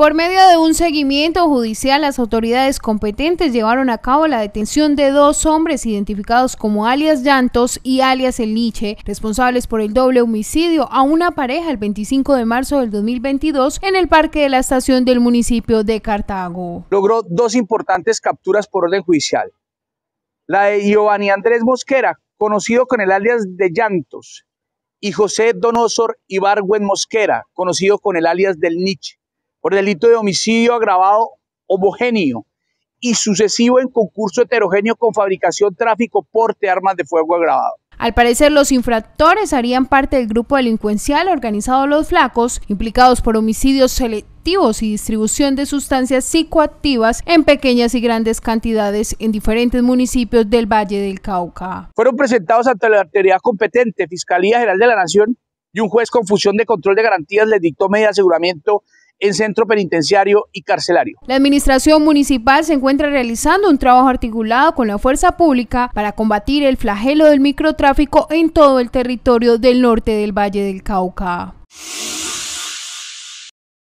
Por medio de un seguimiento judicial, las autoridades competentes llevaron a cabo la detención de dos hombres identificados como alias Llantos y alias El Niche, responsables por el doble homicidio a una pareja el 25 de marzo del 2022 en el parque de la estación del municipio de Cartago. Logró dos importantes capturas por orden judicial. La de Giovanni Andrés Mosquera, conocido con el alias de Llantos, y José Donosor Ibargüen Mosquera, conocido con el alias del Niche por delito de homicidio agravado homogéneo y sucesivo en concurso heterogéneo con fabricación, tráfico, porte, armas de fuego agravado. Al parecer, los infractores harían parte del grupo delincuencial organizado Los Flacos, implicados por homicidios selectivos y distribución de sustancias psicoactivas en pequeñas y grandes cantidades en diferentes municipios del Valle del Cauca. Fueron presentados ante la autoridad competente, Fiscalía General de la Nación, y un juez con fusión de control de garantías le dictó medida de aseguramiento en centro penitenciario y carcelario. La administración municipal se encuentra realizando un trabajo articulado con la fuerza pública para combatir el flagelo del microtráfico en todo el territorio del norte del Valle del Cauca.